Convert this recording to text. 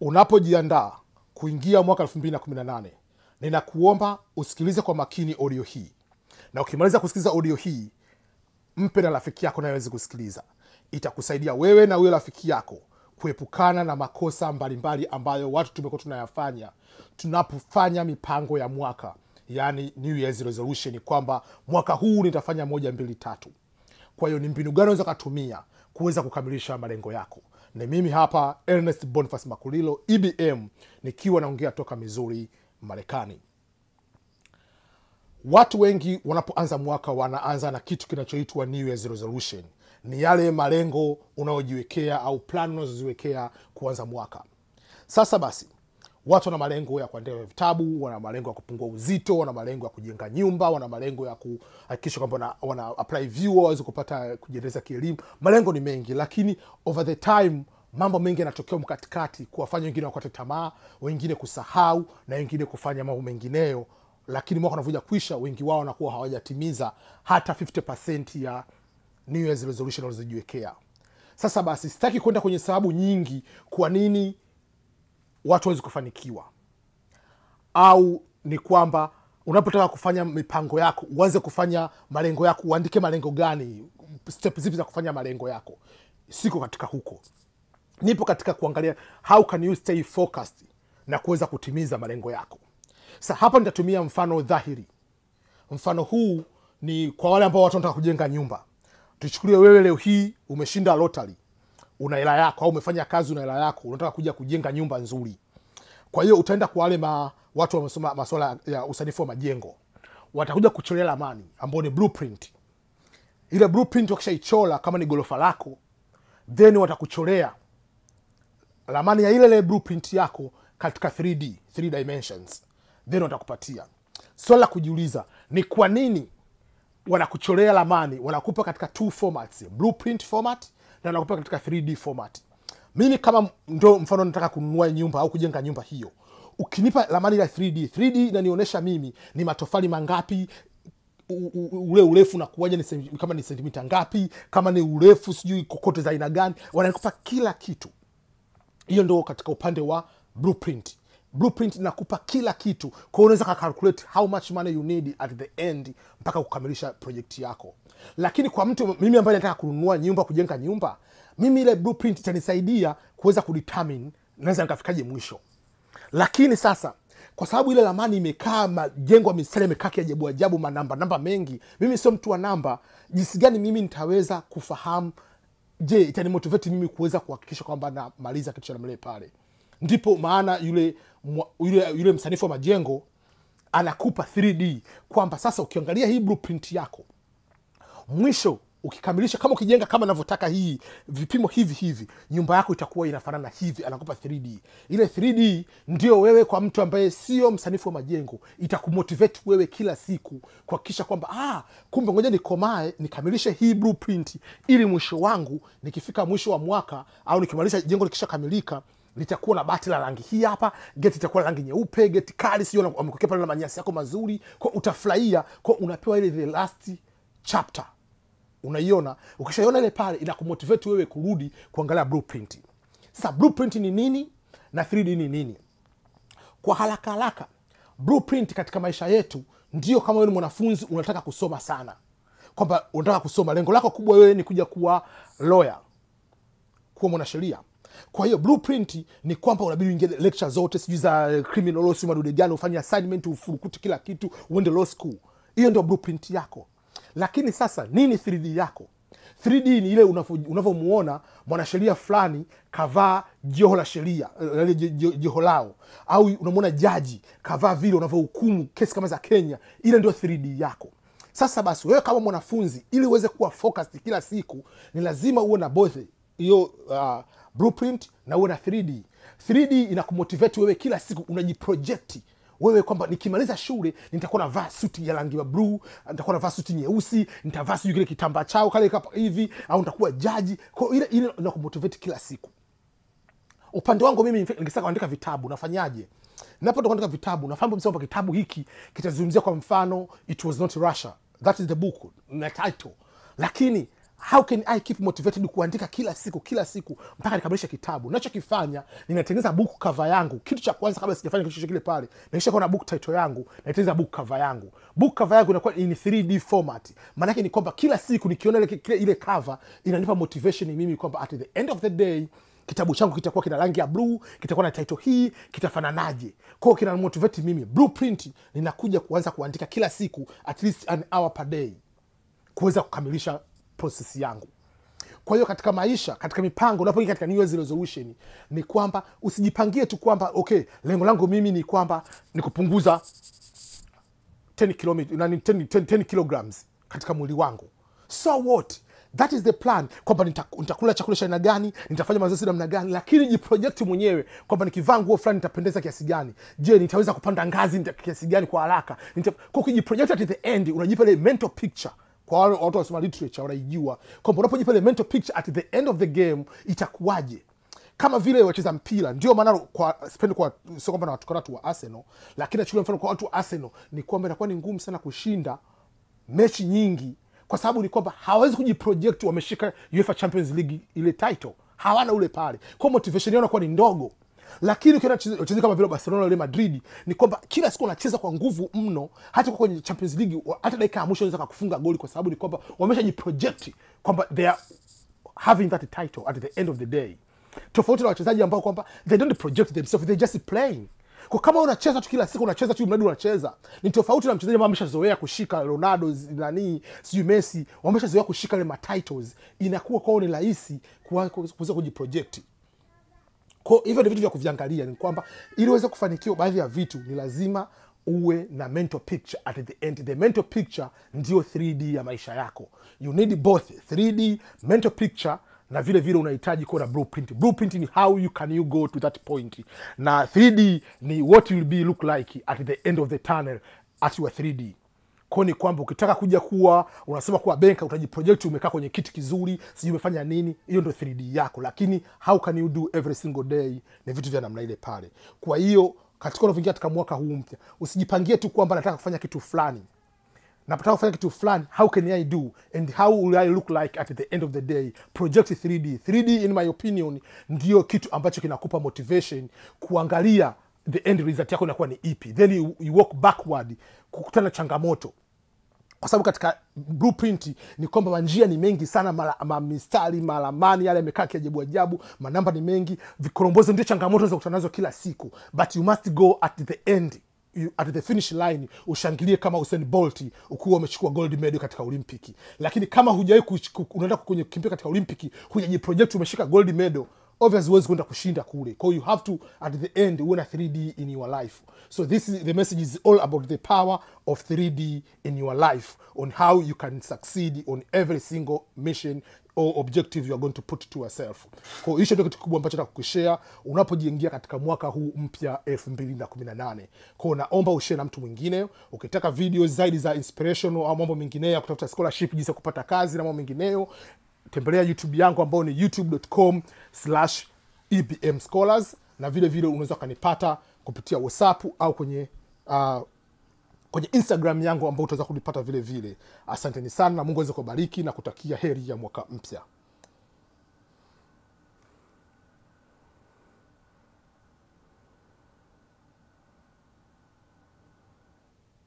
Unapojiandaa kuingia mwaka 2018 ninakuomba usikilize kwa makini audio hii, na ukimaliza kusikiliza audio hii mpe na rafiki yako nayewezi kusikiliza. Itakusaidia wewe na huyo rafiki yako kuepukana na makosa mbalimbali ambayo watu tumekuwa tunayafanya tunapofanya mipango ya mwaka, yani new year's resolution, kwamba mwaka huu nitafanya moja, mbili, tatu. Kwa hiyo ni mbinu gani unaweza ukatumia kuweza kukamilisha malengo yako? Ni mimi hapa Ernest Boniface Makulilo EBM nikiwa naongea toka mizuri Marekani. Watu wengi wanapoanza mwaka wanaanza na kitu kinachoitwa New Year's resolution. Ni yale malengo unayojiwekea au plan unazoziwekea kuanza mwaka. Sasa basi Watu wana malengo ya kuandika vitabu, wana malengo ya kupungua uzito, wana malengo ya kujenga nyumba, wana malengo ya kuhakikisha kwamba wana apply vyuo waweze kupata kujiendeleza kielimu. Malengo ni mengi, lakini over the time mambo mengi yanatokea mkatikati, kuwafanya wengine wakate tamaa, wengine kusahau na wengine kufanya mambo mengineyo. Lakini mwaka unavuja kuisha, wengi wao wanakuwa hawajatimiza hata 50% ya New Year's resolution walizojiwekea. Sasa basi, sitaki kwenda kwenye sababu nyingi kwa nini watu wawezi kufanikiwa, au ni kwamba unapotaka kufanya mipango yako uanze kufanya malengo yako, uandike malengo gani, step zipi za kufanya malengo yako. Siko katika huko, nipo katika kuangalia how can you stay focused na kuweza kutimiza malengo yako. Sa hapa nitatumia mfano dhahiri. Mfano huu ni kwa wale ambao watu wanataka kujenga nyumba. Tuchukulie wewe leo hii umeshinda lotari una hela yako, au umefanya kazi una hela yako, unataka kuja kujenga nyumba nzuri. Kwa hiyo utaenda kwa wale ma, watu wamesoma masuala ya usanifu wa majengo, watakuja kuchorea ramani ambao ni blueprint. Ile blueprint wakishaichora kama ni gorofa lako, then watakuchorea ramani ya ile ile blueprint yako katika 3D, 3 dimensions, then watakupatia. swala la kujiuliza ni kwa nini wanakuchorea ramani, wanakupa katika two formats, blueprint format na nakupewa katika 3D format. Mimi kama ndo mfano nataka kununua nyumba au kujenga nyumba hiyo, ukinipa ramani ya 3D, 3D inanionyesha mimi ni matofali mangapi ule urefu nakuwaje, ni kama ni sentimita ngapi, kama ni urefu sijui kokote za aina gani, wanakupa kila kitu. Hiyo ndo katika upande wa blueprint blueprint nakupa kila kitu kwao unaweza kakalculate how much money you need at the end mpaka kukamilisha project yako lakini kwa mtu mimi ambaye nataka kununua nyumba kujenga nyumba mimi ile blueprint itanisaidia kuweza kudetermine naweza nikafikaje mwisho lakini sasa kwa sababu ile ramani imekaa majengo mistari amekaa kiajabu ajabu manamba namba mengi mimi sio mtu wa namba jinsi gani mimi nitaweza kufahamu je itanimotiveti mimi kuweza kuhakikisha kwamba namaliza kitu cha namlee pale ndipo maana yule yule, yule msanifu wa majengo anakupa 3D kwamba sasa ukiangalia hii blueprint yako mwisho ukikamilisha kama ukijenga kama navyotaka hii vipimo hivi hivi, nyumba yako itakuwa inafanana hivi. Anakupa 3D. Ile 3D ndio wewe, kwa mtu ambaye sio msanifu wa majengo, itakumotivate wewe kila siku kuhakikisha kwamba ah, kumbe ngoja nikomae nikamilishe hii blueprint, ili mwisho wangu nikifika mwisho wa mwaka au nikimalisha jengo likishakamilika nitakuwa na bati la rangi hii hapa, geti itakuwa rangi nyeupe, geti kali, sio wamekokea pale na manyasi yako mazuri, kwa utafurahia. Kwa unapewa ile the last chapter, unaiona. Ukishaiona ile pale, inakumotivate wewe kurudi kuangalia blueprint. Sasa blueprint ni nini na 3D ni nini? Kwa haraka haraka, blueprint katika maisha yetu ndio kama wewe ni mwanafunzi unataka kusoma sana, kwamba unataka kusoma, lengo lako kubwa wewe ni kuja kuwa lawyer, kuwa mwanasheria kwa hiyo blueprint ni kwamba unabidi uingie lecture zote, sijui za criminal law, madude gani, ufanye assignment, ufurukuti kila kitu, uende law school. Hiyo ndio blueprint yako. Lakini sasa nini 3D yako? 3D ni ile unavyomuona mwanasheria fulani kavaa joho la sheria uh, joho lao, au unamwona jaji kavaa vile unavyohukumu kesi kama za Kenya. Ile ndio 3D yako. Sasa basi, wewe kama mwanafunzi, ili uweze kuwa focused kila siku, ni lazima uwe na both hiyo uh, blueprint na uwe na 3D. 3D inakumotivate wewe, kila siku unajiprojekti wewe kwamba nikimaliza shule nitakuwa navaa suti ya rangi ya bluu, nitakuwa navaa suti nyeusi, nitavaa sijui kile kitambaa chao kale kapa hivi, au nitakuwa jaji. Kwa hiyo ile ile inakumotivate kila siku. Upande wangu mimi ningesaka kuandika vitabu nafanyaje? Napotoka kuandika vitabu nafahamu msema kwamba kitabu hiki kitazungumzia, kwa mfano, it was not Russia, that is the book na title, lakini how can I keep motivated kuandika kila siku kila siku mpaka nikamilisha kitabu. Nachokifanya, ninatengeneza book cover yangu. Kitu cha kwanza kabla sijafanya kitu kile pale, nikisha kuwa na book title yangu, naitengeneza book cover yangu. Book cover yangu inakuwa in 3D format, maana yake ni kwamba kila siku nikiona ile ile cover inanipa motivation mimi kwamba at the end of the day kitabu changu kitakuwa kina rangi ya bluu, kitakuwa na title hii, kitafananaje? Kwao kina motivate mimi. Blueprint ninakuja kuanza kuandika kila siku at least an hour per day kuweza kukamilisha process yangu. Kwa hiyo katika maisha, katika mipango, unapoingia katika new year's resolution ni kwamba usijipangie tu kwamba okay, lengo langu mimi ni kwamba ni kupunguza 10 km na 10, 10, 10 kilograms katika mwili wangu. So what? That is the plan, kwamba nitakula chakula cha aina gani, nitafanya mazoezi namna gani, lakini jiprojekti mwenyewe kwamba nikivaa nguo fulani nitapendeza kiasi gani. Je, nitaweza kupanda ngazi kiasi gani kwa haraka? Nita... Kwa kujiprojekti at the end unajipa ile mental picture kwa wale watu wanasema literature wanaijua kwamba unapojipa ile mental picture at the end of the game itakuwaje kama vile wacheza mpira. Ndio maana kwa spend kwa sio kwamba na watu wa Arsenal, lakini achukulia mfano kwa watu wa Arsenal ni kwamba inakuwa ni ngumu sana kushinda mechi nyingi, kwa sababu ni kwamba hawawezi kujiproject. Wameshika UEFA Champions League ile title, hawana ule pale, kwa motivation yao inakuwa ni ndogo lakini ukienda chezi kama vile Barcelona Real Madrid ni kwamba kila siku wanacheza kwa nguvu mno, hata kwenye Champions League, hata dakika ya mwisho anaweza kufunga goli, kwa sababu ni kwamba wameshajiproject kwamba they are having that title at the end of the day, tofauti na wachezaji ambao kwamba they don't project themselves, they just playing kwa kama unacheza tu kila siku unacheza tu mradi unacheza, ni tofauti na mchezaji ambaye ameshazoea kushika Ronaldo nani sijui Messi, wameshazoea kushika le matitles, inakuwa kwao ni rahisi kuweza kujiproject. Kwa hivyo ni vitu vya kuviangalia, ni kwamba ili uweze kufanikiwa baadhi ya vitu ni lazima uwe na mental picture at the end. The mental picture ndio 3D ya maisha yako. You need both 3D mental picture na vile vile unahitaji kuwa na blueprint. Blueprint ni how you can you go to that point, na 3D ni what you will be look like at the end of the tunnel at your 3D kwao ni kwamba ukitaka kuja kuwa unasema kuwa benka utajiprojekti umekaa kwenye kiti kizuri sijui umefanya nini hiyo ndo 3d yako lakini how can you do every single day ni vitu vya namna ile pale kwa hiyo katika unavyoingia katika mwaka huu mpya usijipangie tu kwamba nataka kufanya kitu fulani napotaka kufanya kitu fulani how can i do and how will i look like at the end of the day project 3d 3d in my opinion ndiyo kitu ambacho kinakupa motivation kuangalia the end result yako inakuwa ni ipi then you, you walk backward kukutana changamoto kwa sababu katika blueprint ni kwamba manjia ni mengi sana mara, ma mistari maramani yale yamekaa kiajabu ajabu manamba ni mengi vikorombozo ndio changamoto zakutana nazo kila siku but you must go at the end you, at the finish line ushangilie kama usain bolt ukiwa umechukua gold medal katika olimpiki lakini kama hujawahi unaenda kwenye kukimbia katika olimpiki hujajiprojekti umeshika gold medal obviously huwezi kwenda kushinda kule kwao you have to at the end uwe na 3d in your life so this is, the message is all about the power of 3d in your life on how you can succeed on every single mission or objective you are going to put to yourself kwao hicho ndio kitu kikubwa ambacho nataka kukushare unapojiingia katika mwaka huu mpya 2018 kwao naomba ushare na mtu mwingine ukitaka video zaidi za inspirational au mambo mengineyo ya kutafuta scholarship jinsi ya kupata kazi na mambo mengineyo tembelea youtube yangu ambao ni youtube.com ebm scholars na vile vile unaweza ukanipata kupitia whatsapp au kwenye uh, kwenye instagram yangu ambao utaweza kunipata vile vile asanteni sana na mungu aweze kubariki na kutakia heri ya mwaka mpya